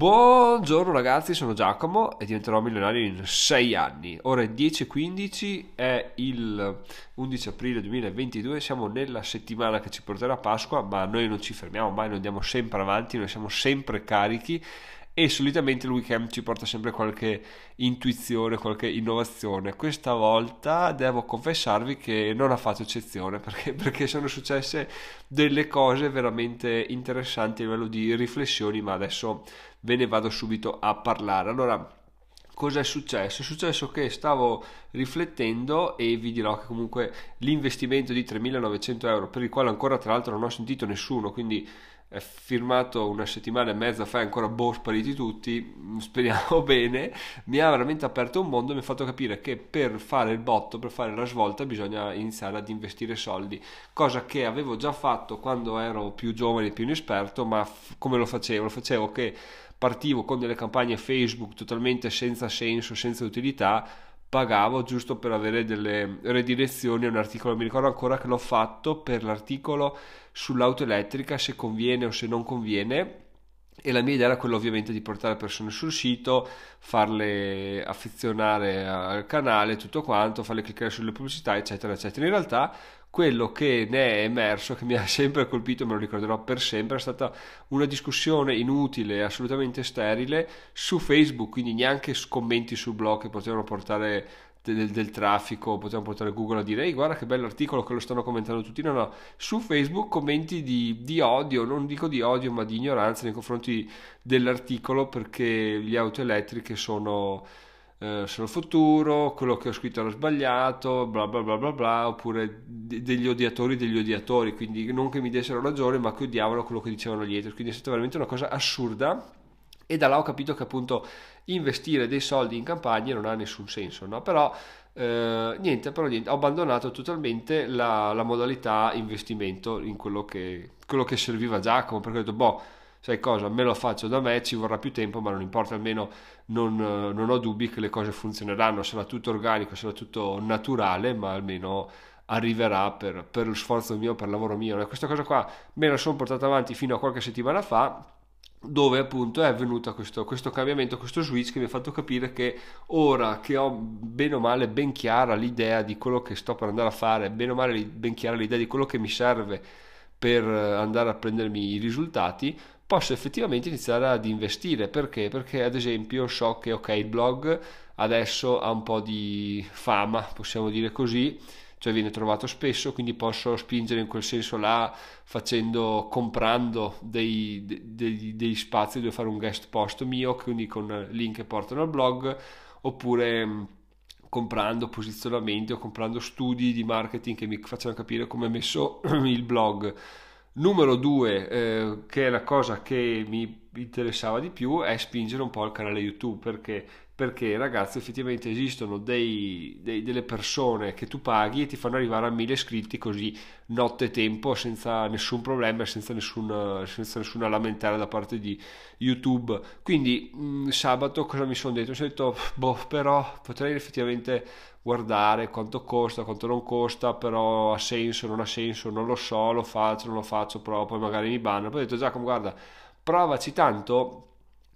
Buongiorno ragazzi, sono Giacomo e diventerò milionario in 6 anni. Ora è 10.15, è il 11 aprile 2022, siamo nella settimana che ci porterà a Pasqua, ma noi non ci fermiamo mai, noi andiamo sempre avanti, noi siamo sempre carichi e solitamente il weekend ci porta sempre qualche intuizione, qualche innovazione. Questa volta devo confessarvi che non ha fatto eccezione perché, perché sono successe delle cose veramente interessanti a livello di riflessioni, ma adesso ve ne vado subito a parlare. Allora, cosa è successo? È successo che stavo riflettendo e vi dirò che comunque l'investimento di 3.900 euro, per il quale ancora tra l'altro non ho sentito nessuno, quindi firmato una settimana e mezza fa e ancora boh spariti tutti speriamo bene mi ha veramente aperto un mondo e mi ha fatto capire che per fare il botto per fare la svolta bisogna iniziare ad investire soldi cosa che avevo già fatto quando ero più giovane e più inesperto ma f- come lo facevo? lo facevo che partivo con delle campagne Facebook totalmente senza senso senza utilità pagavo giusto per avere delle redirezioni a un articolo. Mi ricordo ancora che l'ho fatto per l'articolo sull'auto elettrica, se conviene o se non conviene e la mia idea era quella ovviamente di portare persone sul sito, farle affezionare al canale, tutto quanto, farle cliccare sulle pubblicità, eccetera, eccetera. In realtà quello che ne è emerso, che mi ha sempre colpito, me lo ricorderò per sempre, è stata una discussione inutile, assolutamente sterile, su Facebook, quindi neanche commenti su blog che potevano portare del, del, traffico, possiamo portare Google a dire ehi guarda che bello articolo che lo stanno commentando tutti, no no, su Facebook commenti di, di odio, non dico di odio ma di ignoranza nei confronti dell'articolo perché le auto elettriche sono, eh, sono futuro, quello che ho scritto era sbagliato, bla bla bla bla bla, oppure de- degli odiatori degli odiatori, quindi non che mi dessero ragione ma che odiavano quello che dicevano gli haters, quindi è stata veramente una cosa assurda e da là ho capito che appunto investire dei soldi in campagne non ha nessun senso, no? però, eh, niente, però niente, ho abbandonato totalmente la, la modalità investimento in quello che, quello che, serviva a Giacomo, perché ho detto, boh, sai cosa, me lo faccio da me, ci vorrà più tempo, ma non importa, almeno non, non ho dubbi che le cose funzioneranno, sarà tutto organico, sarà tutto naturale, ma almeno arriverà per, per lo sforzo mio, per il lavoro mio. E questa cosa qua me la sono portata avanti fino a qualche settimana fa dove appunto è avvenuto questo, questo, cambiamento, questo switch che mi ha fatto capire che ora che ho bene o male ben chiara l'idea di quello che sto per andare a fare, bene o male ben chiara l'idea di quello che mi serve per eh, andare a prendermi i risultati, posso effettivamente iniziare ad investire. Perché? Perché ad esempio so che ok il blog adesso ha un po' di fama, possiamo dire così, cioè viene trovato spesso, quindi posso spingere in quel senso là facendo, comprando dei, dei, dei spazi dove fare un guest post mio, quindi con link che portano al blog, oppure mm, comprando posizionamenti o comprando studi di marketing che mi facciano capire come è messo il blog. Numero due, eh, che è la cosa che mi interessava di più, è spingere un po' il canale YouTube perché perché ragazzi effettivamente esistono dei, dei, delle persone che tu paghi e ti fanno arrivare a 1000 iscritti così notte e tempo senza nessun problema senza nessuna, senza nessuna lamentela da parte di youtube quindi mh, mm, sabato cosa mi sono detto? mi sono detto boh però potrei effettivamente guardare quanto costa, quanto non costa, però ha senso, non ha senso, non lo so, lo faccio, non lo faccio, però poi magari mi banno. Poi ho detto Giacomo guarda provaci tanto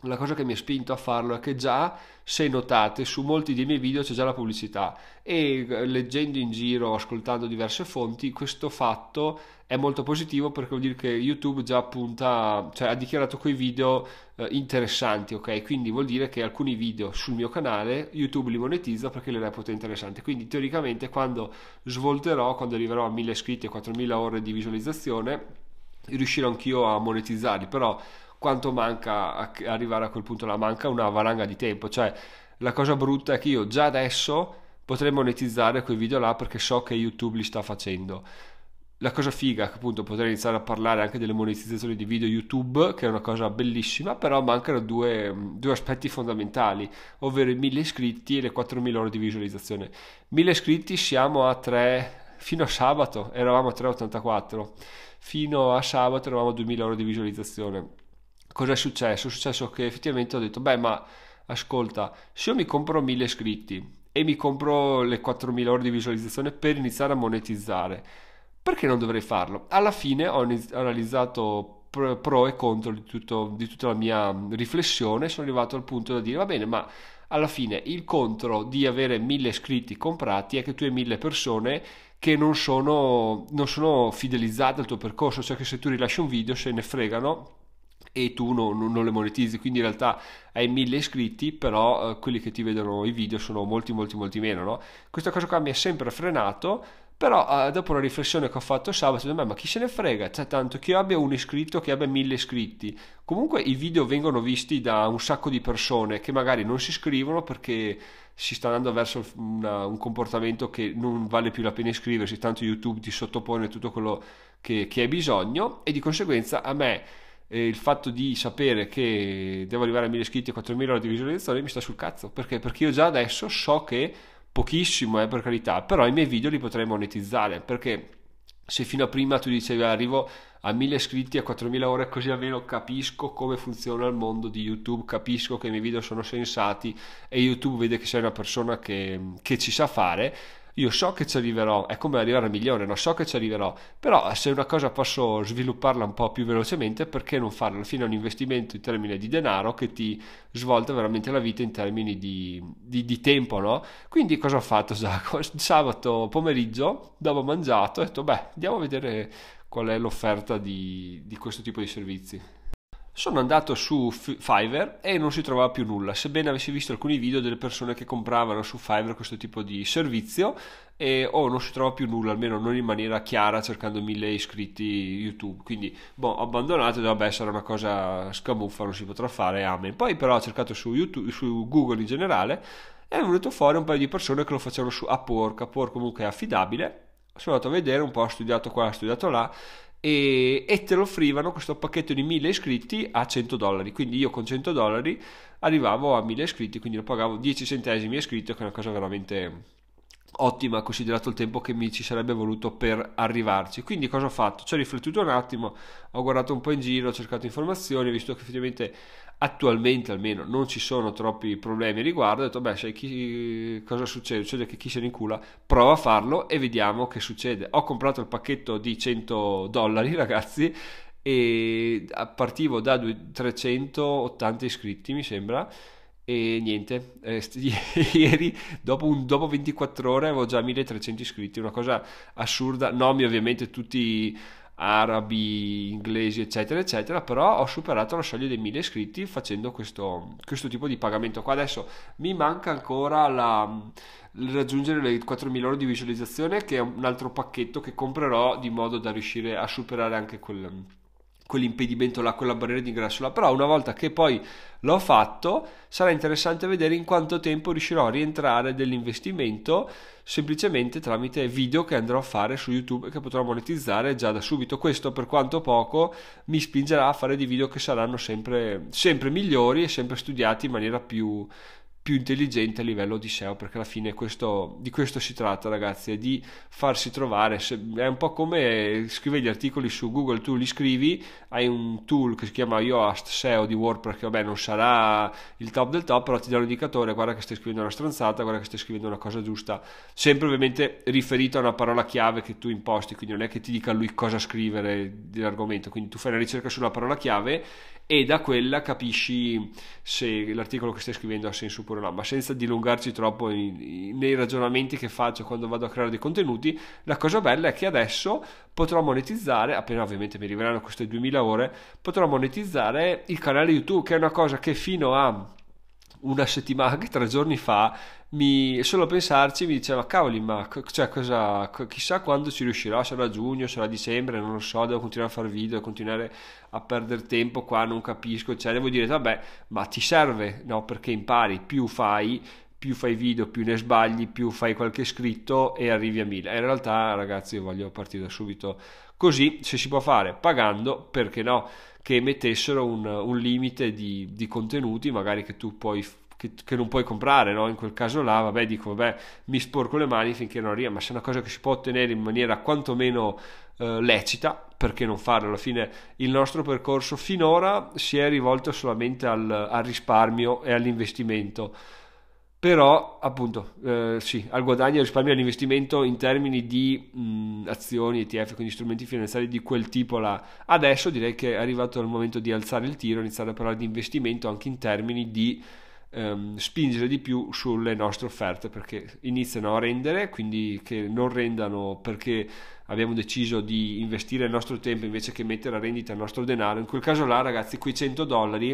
la cosa che mi ha spinto a farlo è che già se notate su molti dei miei video c'è già la pubblicità e eh, leggendo in giro ascoltando diverse fonti questo fatto è molto positivo perché vuol dire che YouTube già punta cioè ha dichiarato quei video eh, interessanti ok quindi vuol dire che alcuni video sul mio canale YouTube li monetizza perché li reputa interessanti quindi teoricamente quando svolterò quando arriverò a 1000 iscritti e 4000 ore di visualizzazione riuscirò anch'io a monetizzarli però quanto manca a arrivare a quel punto là, manca una valanga di tempo, cioè la cosa brutta è che io già adesso potrei monetizzare quei video là perché so che YouTube li sta facendo. La cosa figa è che appunto potrei iniziare a parlare anche delle monetizzazioni di video YouTube, che è una cosa bellissima, però mancano due, due aspetti fondamentali, ovvero i 1000 iscritti e le 4000 ore di visualizzazione. 1000 iscritti siamo a 3, fino a sabato eravamo a 3,84, fino a sabato eravamo a 2000 ore di visualizzazione cosa è successo? È successo che effettivamente ho detto, beh, ma ascolta, se io mi compro 1000 iscritti e mi compro le 4000 ore di visualizzazione per iniziare a monetizzare, perché non dovrei farlo? Alla fine ho analizzato pro e contro di, tutto, di tutta la mia riflessione, sono arrivato al punto da dire, va bene, ma alla fine il contro di avere 1000 iscritti comprati è che tu hai mille persone che non sono, non sono fidelizzate al tuo percorso, cioè che se tu rilasci un video se ne fregano e tu non, non, le monetizzi, quindi in realtà hai mille iscritti, però eh, quelli che ti vedono i video sono molti molti molti meno, no? Questa cosa qua mi ha sempre frenato, però eh, dopo una riflessione che ho fatto sabato, detto, ma chi se ne frega, cioè, tanto che io abbia un iscritto, che abbia mille iscritti, comunque i video vengono visti da un sacco di persone che magari non si iscrivono perché si sta andando verso una, un comportamento che non vale più la pena iscriversi, tanto YouTube ti sottopone tutto quello che, che hai bisogno e di conseguenza a me e il fatto di sapere che devo arrivare a 1000 iscritti e 4000 ore di visualizzazione mi sta sul cazzo perché? perché io già adesso so che pochissimo è eh, per carità però i miei video li potrei monetizzare perché se fino a prima tu dicevi arrivo a 1000 iscritti e 4000 ore così almeno capisco come funziona il mondo di YouTube, capisco che i miei video sono sensati e YouTube vede che sei una persona che, che ci sa fare io so che ci arriverò, è come arrivare a milione, no? so che ci arriverò, però se una cosa posso svilupparla un po' più velocemente, perché non farlo? Alla fine è un investimento in termini di denaro che ti svolta veramente la vita in termini di, di, di tempo, no? Quindi cosa ho fatto Sabato pomeriggio, dopo mangiato, ho detto beh, andiamo a vedere qual è l'offerta di, di questo tipo di servizi. Sono andato su Fiverr e non si trovava più nulla, sebbene avessi visto alcuni video delle persone che compravano su Fiverr questo tipo di servizio e oh, non si trova più nulla, almeno non in maniera chiara cercando mille iscritti YouTube. Quindi, boh, abbandonato, dovrebbe essere una cosa scamuffa, non si potrà fare, amen. Poi però ho cercato su, YouTube, su Google in generale e hanno venuto fuori un paio di persone che lo facevano su Upwork, Upwork comunque è affidabile. Sono andato a vedere un po', ho studiato qua, ho studiato là e, e te lo offrivano questo pacchetto di 1000 iscritti a 100 dollari. Quindi io con 100 dollari arrivavo a 1000 iscritti, quindi lo pagavo 10 centesimi iscritto, che è una cosa veramente ottima considerato il tempo che mi ci sarebbe voluto per arrivarci quindi cosa ho fatto? ci ho riflettuto un attimo ho guardato un po' in giro ho cercato informazioni visto che effettivamente attualmente almeno non ci sono troppi problemi riguardo ho detto beh sai chi, cosa succede? succede che chi se ne incula prova a farlo e vediamo che succede ho comprato il pacchetto di 100 dollari ragazzi e partivo da 380 iscritti mi sembra e niente, eh, ieri dopo, un, dopo, 24 ore avevo già 1300 iscritti, una cosa assurda, nomi ovviamente tutti arabi, inglesi eccetera eccetera, però ho superato la soglia dei 1000 iscritti facendo questo, questo tipo di pagamento qua. Adesso mi manca ancora la, raggiungere le 4000 ore di visualizzazione che è un altro pacchetto che comprerò di modo da riuscire a superare anche quel quell'impedimento là, quella barriera di ingresso là, però una volta che poi l'ho fatto sarà interessante vedere in quanto tempo riuscirò a rientrare dell'investimento semplicemente tramite video che andrò a fare su YouTube e che potrò monetizzare già da subito. Questo per quanto poco mi spingerà a fare dei video che saranno sempre, sempre migliori e sempre studiati in maniera più, più intelligente a livello di SEO perché alla fine questo, di questo si tratta ragazzi è di farsi trovare se, è un po' come scrivere gli articoli su Google tu li scrivi hai un tool che si chiama Yoast SEO di WordPress che vabbè non sarà il top del top però ti dà un indicatore guarda che stai scrivendo una stronzata guarda che stai scrivendo una cosa giusta sempre ovviamente riferito a una parola chiave che tu imposti quindi non è che ti dica lui cosa scrivere dell'argomento quindi tu fai una ricerca sulla parola chiave e da quella capisci se l'articolo che stai scrivendo ha senso oppure oppure no, ma senza dilungarci troppo in, in, nei ragionamenti che faccio quando vado a creare dei contenuti, la cosa bella è che adesso potrò monetizzare, appena ovviamente mi arriveranno queste 2000 ore, potrò monetizzare il canale YouTube, che è una cosa che fino a una settimana, anche tre giorni fa, mi, solo a pensarci mi diceva, cavoli, ma cioè, cosa, chissà quando ci riuscirò, sarà giugno, sarà dicembre, non lo so, devo continuare a fare video, continuare a perdere tempo qua, non capisco, cioè devo dire, vabbè, ma ti serve, no, perché impari, più fai, più fai video, più ne sbagli, più fai qualche scritto e arrivi a 1000. In realtà, ragazzi, io voglio partire da subito così, se si può fare pagando, perché no? Che mettessero un, un limite di, di, contenuti, magari che tu puoi che, non puoi comprare, no? In quel caso là, vabbè, dico, vabbè, mi sporco le mani finché non arriva, ma se è una cosa che si può ottenere in maniera quantomeno eh, lecita, perché non farlo? Alla fine il nostro percorso finora si è rivolto solamente al, al risparmio e all'investimento però appunto eh, sì, al guadagno e al risparmio all'investimento in termini di mh, azioni, ETF, quindi strumenti finanziari di quel tipo là. Adesso direi che è arrivato il momento di alzare il tiro, iniziare a parlare di investimento anche in termini di ehm, spingere di più sulle nostre offerte perché iniziano a rendere, quindi che non rendano perché abbiamo deciso di investire il nostro tempo invece che mettere a rendita il nostro denaro. In quel caso là ragazzi, quei 100 dollari,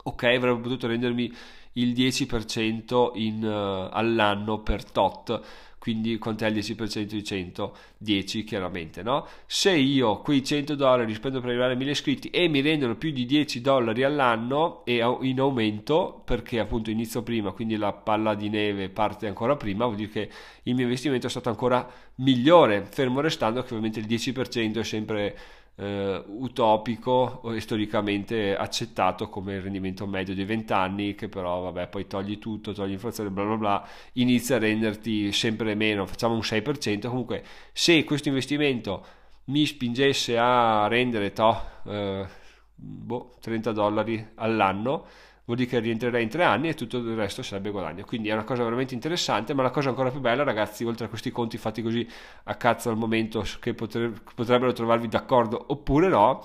ok, avrebbero potuto rendermi il 10% in, uh, all'anno per tot quindi quant'è il 10% di 100? 10 chiaramente, no? Se io quei 100 dollari li spendo per arrivare a 1000 iscritti e mi rendono più di 10 dollari all'anno e in aumento, perché appunto inizio prima, quindi la palla di neve parte ancora prima, vuol dire che il mio investimento è stato ancora migliore, fermo restando che ovviamente il 10% è sempre eh, utopico e storicamente accettato come il rendimento medio dei 20 anni che però vabbè poi togli tutto, togli l'inflazione bla bla bla inizia a renderti sempre meno facciamo un 6% comunque se questo investimento mi spingesse a rendere to, eh, boh, 30 dollari all'anno vuol dire che rientrerai in tre anni e tutto il resto sarebbe guadagno. Quindi è una cosa veramente interessante, ma la cosa ancora più bella, ragazzi, oltre a questi conti fatti così a cazzo al momento che potrebbero trovarvi d'accordo oppure no,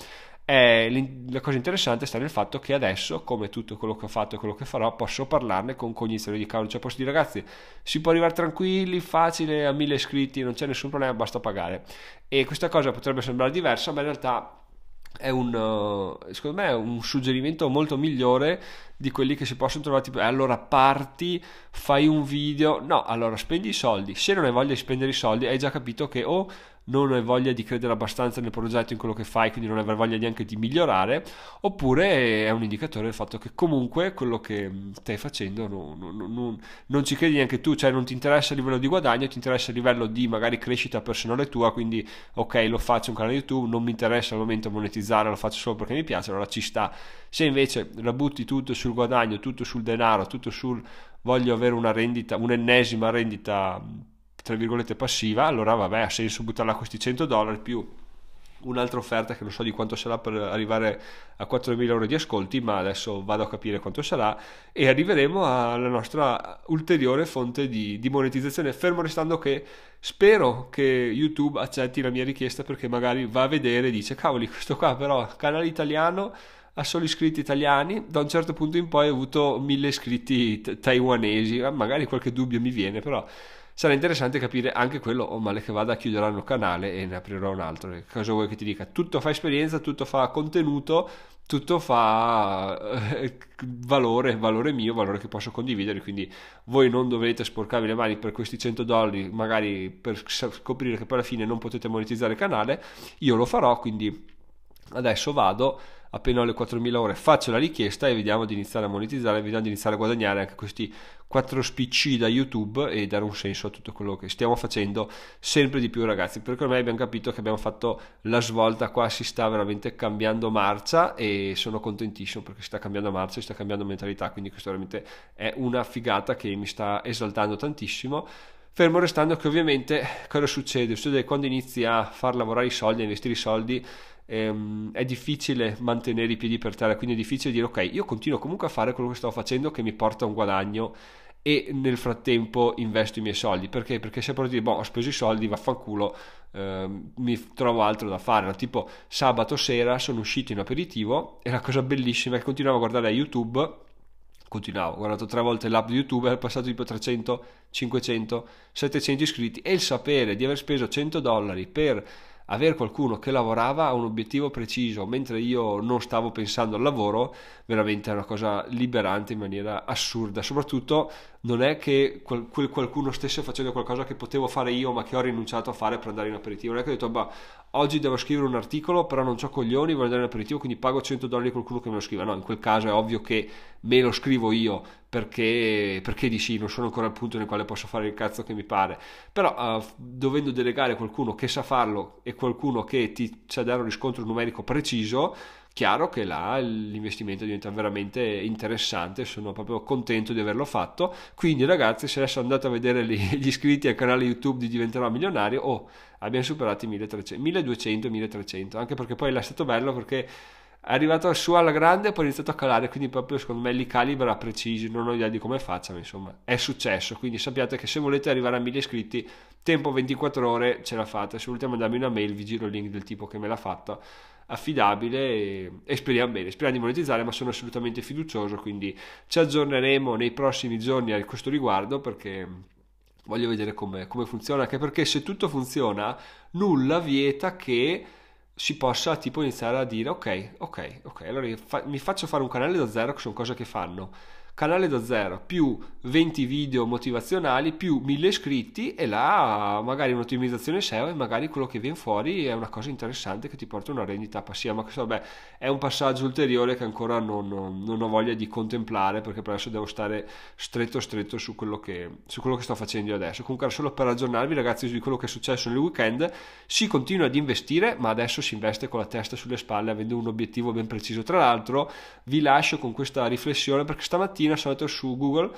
la cosa interessante sta nel fatto che adesso, come tutto quello che ho fatto e quello che farò, posso parlarne con cognizione di causa. Cioè, posso dire, ragazzi, si può arrivare tranquilli, facile, a mille iscritti, non c'è nessun problema, basta pagare. E questa cosa potrebbe sembrare diversa, ma in realtà è un, eh, secondo me è un suggerimento molto migliore di quelli che si possono trovare tipo allora parti, fai un video, no, allora spendi i soldi, se non hai voglia di spendere i soldi hai già capito che o non hai voglia di credere abbastanza nel progetto, in quello che fai, quindi non avrai voglia neanche di migliorare, oppure è un indicatore del fatto che comunque quello che stai facendo non, non, non, non ci credi neanche tu, cioè non ti interessa a livello di guadagno, ti interessa a livello di magari crescita personale tua, quindi ok lo faccio un canale YouTube, non mi interessa al momento monetizzare, lo faccio solo perché mi piace, allora ci sta. Se invece la butti tutto sul guadagno, tutto sul denaro, tutto sul voglio avere una rendita, un'ennesima rendita tra virgolette passiva, allora vabbè, ha senso buttarla questi 100 dollari più un'altra offerta che non so di quanto sarà per arrivare a 4.000 ore di ascolti, ma adesso vado a capire quanto sarà e arriveremo alla nostra ulteriore fonte di, di, monetizzazione, fermo restando che spero che YouTube accetti la mia richiesta perché magari va a vedere e dice cavoli questo qua però canale italiano ha solo iscritti italiani, da un certo punto in poi ho avuto 1.000 iscritti t- taiwanesi, magari qualche dubbio mi viene però sarà interessante capire anche quello, o oh, male che vada, chiuderanno il canale e ne aprirò un altro. Cosa vuoi che ti dica? Tutto fa esperienza, tutto fa contenuto, tutto fa eh, valore, valore mio, valore che posso condividere, quindi voi non dovete sporcarvi le mani per questi 100 dollari, magari per scoprire che poi alla fine non potete monetizzare il canale, io lo farò, quindi adesso vado appena ho le 4.000 ore faccio la richiesta e vediamo di iniziare a monetizzare, vediamo di iniziare a guadagnare anche questi 4 spicci da YouTube e dare un senso a tutto quello che stiamo facendo sempre di più ragazzi, perché ormai abbiamo capito che abbiamo fatto la svolta, qua si sta veramente cambiando marcia e sono contentissimo perché si sta cambiando marcia, si sta cambiando mentalità, quindi questo veramente è una figata che mi sta esaltando tantissimo. Fermo restando che ovviamente cosa succede? Succede quando inizi a far lavorare i soldi, a investire i soldi, ehm, è difficile mantenere i piedi per terra, quindi è difficile dire ok, io continuo comunque a fare quello che sto facendo che mi porta un guadagno e nel frattempo investo i miei soldi perché? Perché se proprio dire, boh, ho speso i soldi, vaffanculo, ehm, mi trovo altro da fare. No? Tipo, sabato sera sono uscito in aperitivo e la cosa bellissima è che continuavo a guardare YouTube continuavo, ho guardato tre volte l'app di YouTube, era passato tipo 300, 500, 700 iscritti e il sapere di aver speso 100 dollari per aver qualcuno che lavorava a un obiettivo preciso mentre io non stavo pensando al lavoro veramente è una cosa liberante in maniera assurda soprattutto non è che quel, quel qualcuno stesse facendo qualcosa che potevo fare io ma che ho rinunciato a fare per andare in aperitivo non è che ho detto bah, oggi devo scrivere un articolo, però non ho coglioni, voglio andare all'aperitivo, quindi pago 100 dollari a qualcuno che me lo scriva. No, in quel caso è ovvio che me lo scrivo io perché, perché dici non sono ancora al punto nel quale posso fare il cazzo che mi pare. Però uh, dovendo delegare qualcuno che sa farlo e qualcuno che ti sa dare un riscontro numerico preciso, chiaro che là l'investimento diventa veramente interessante, sono proprio contento di averlo fatto. Quindi ragazzi, se adesso andate a vedere gli iscritti al canale YouTube di Diventerò Milionario, oh, abbiamo superato i 1300, 1200 1300, anche perché poi è stato bello perché è arrivato su alla grande e poi è iniziato a calare, quindi proprio secondo me li calibra precisi, non ho idea di come faccia, ma insomma è successo, quindi sappiate che se volete arrivare a 1000 iscritti, tempo 24 ore ce la fate, se volete mandarmi una mail vi giro il link del tipo che me l'ha fatta, affidabile e, e, speriamo bene, speriamo di monetizzare, ma sono assolutamente fiducioso, quindi ci aggiorneremo nei prossimi giorni a questo riguardo perché voglio vedere come funziona, anche perché se tutto funziona nulla vieta che si possa tipo iniziare a dire ok, ok, ok, allora fa- mi faccio fare un canale da zero che sono cose che fanno canale da zero più 20 video motivazionali più 1000 iscritti e là magari un'ottimizzazione SEO e magari quello che viene fuori è una cosa interessante che ti porta a una rendita passiva ma questo vabbè è un passaggio ulteriore che ancora non, non, ho voglia di contemplare perché per adesso devo stare stretto stretto su quello che, su quello che sto facendo io adesso comunque era solo per aggiornarvi ragazzi di quello che è successo nel weekend si continua ad investire ma adesso si investe con la testa sulle spalle avendo un obiettivo ben preciso tra l'altro vi lascio con questa riflessione perché stamattina pochettino solito su Google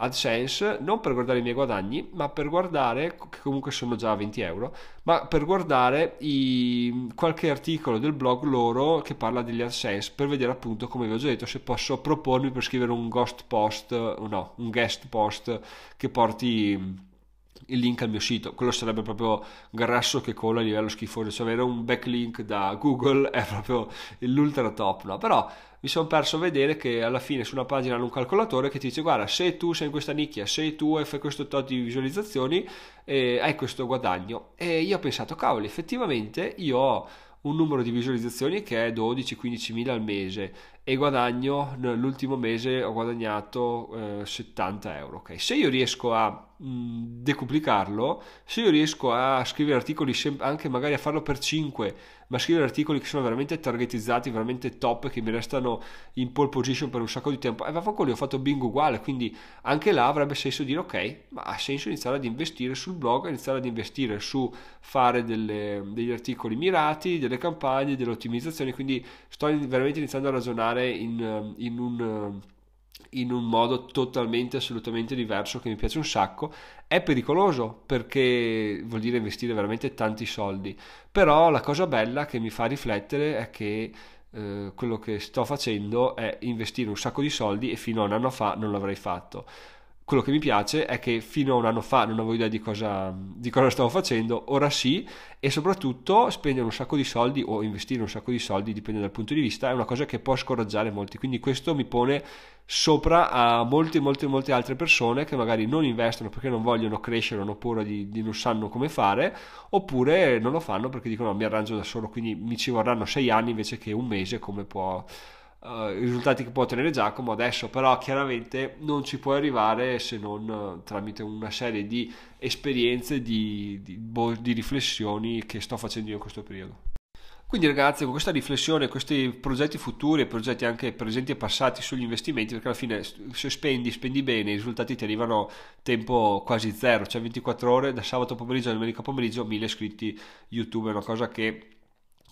AdSense, non per guardare i miei guadagni, ma per guardare, che comunque sono già 20 euro, ma per guardare i, qualche articolo del blog loro che parla degli AdSense, per vedere appunto, come vi ho già detto, se posso propormi per scrivere un ghost post, no, un guest post che porti Certo. il link al mio sito. Quello sarebbe proprio grasso che cola a livello schifoso. Cioè, avere un backlink da Google è proprio l'ultra top. No? Però mi sono perso a vedere che alla fine su una pagina hanno un calcolatore che ti dice: Guarda, se tu sei in questa nicchia, se tu e fai questo tot di visualizzazioni, eh, hai questo guadagno. E io ho pensato, cavoli, effettivamente io ho un numero di visualizzazioni che è 12-15 mila al mese e guadagno nell'ultimo mese ho guadagnato eh, 70 euro. Okay. Se io riesco a mh, mm, decuplicarlo, se io riesco a scrivere articoli, sem- anche magari a farlo per 5, ma scrivere articoli che sono veramente targetizzati, veramente top, che mi restano in pole position per un sacco di tempo, e eh, vaffanculo, ho fatto bingo uguale, quindi anche là avrebbe senso dire ok, ma ha senso iniziare ad investire sul blog, iniziare ad investire su fare delle, degli articoli mirati, delle campagne, delle ottimizzazioni, quindi sto veramente iniziando a ragionare fare in, ehm, in un ehm, in un modo totalmente, assolutamente diverso che mi piace un sacco. È pericoloso perché vuol dire investire veramente tanti soldi, però la cosa bella che mi fa riflettere è che eh, quello che sto facendo è investire un sacco di soldi e fino a un anno fa non l'avrei fatto quello che mi piace è che fino a un anno fa non avevo idea di cosa, di cosa stavo facendo, ora sì, e soprattutto spendere un sacco di soldi o investire un sacco di soldi, dipende dal punto di vista, è una cosa che può scoraggiare molti, quindi questo mi pone sopra a molte, molte, molte altre persone che magari non investono perché non vogliono crescere, hanno paura di, di non sanno come fare, oppure non lo fanno perché dicono mi arrangio da solo, quindi mi ci vorranno sei anni invece che un mese come può eh, i risultati che può ottenere Giacomo adesso però chiaramente non ci puoi arrivare se non eh, tramite una serie di esperienze di, di, boh, di, riflessioni che sto facendo io in questo periodo quindi ragazzi con questa riflessione questi progetti futuri e progetti anche presenti e passati sugli investimenti perché alla fine se spendi spendi bene i risultati ti arrivano tempo quasi zero cioè 24 ore da sabato pomeriggio a domenica pomeriggio 1000 iscritti youtube è una cosa che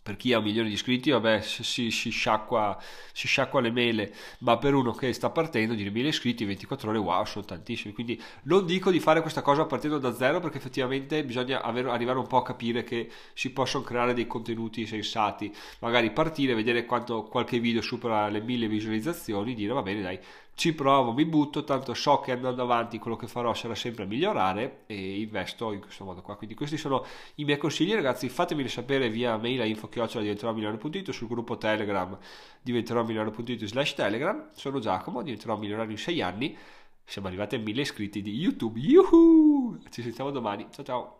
per chi ha un milione di iscritti, vabbè, si, si, sciacqua, si sciacqua le mele, ma per uno che sta partendo, dire mille iscritti in 24 ore, wow, sono tantissimi. Quindi non dico di fare questa cosa partendo da zero, perché effettivamente bisogna avere, arrivare un po' a capire che si possono creare dei contenuti sensati. Magari partire, vedere quanto qualche video supera le mille visualizzazioni, dire va bene, dai, ci provo, mi butto, tanto so che andando avanti quello che farò sarà sempre migliorare e investo in questo modo qua. Quindi questi sono i miei consigli ragazzi, fatemeli sapere via mail a info-chiocciola diventerò milano.it sul gruppo Telegram diventerò milano.it slash Telegram, sono Giacomo, diventerò milionario in 6 anni, siamo arrivati a 1000 iscritti di YouTube, Yuhu! ci sentiamo domani, ciao ciao!